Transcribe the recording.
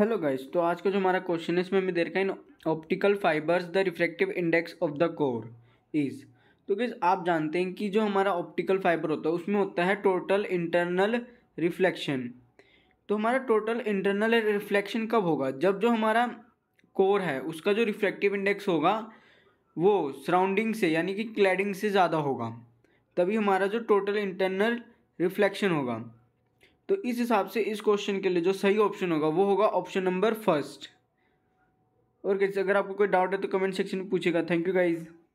hello guys तो आज का जो हमारा क्वेश्चन है इसमें हमें रहे हैं optical fibres the reflective index of the core is तो गाइस आप जानते हैं कि जो हमारा ऑप्टिकल फाइबर होता है उसमें होता है टोटल इंटरनल रिफ्लेक्शन तो हमारा टोटल इंटरनल रिफ्लेक्शन कब होगा जब जो हमारा कोर है उसका जो रिफ्लेक्टिव इंडेक्स होगा वो सराउंडिंग से यानी कि क्लैडिंग से ज़्यादा होगा तभी हमारा जो टोटल इंटरनल रिफ्लेक्शन होगा तो इस हिसाब से इस क्वेश्चन के लिए जो सही ऑप्शन होगा वो होगा ऑप्शन नंबर फर्स्ट और कैसे अगर आपको कोई डाउट है तो कमेंट सेक्शन में पूछेगा थैंक यू गाइज़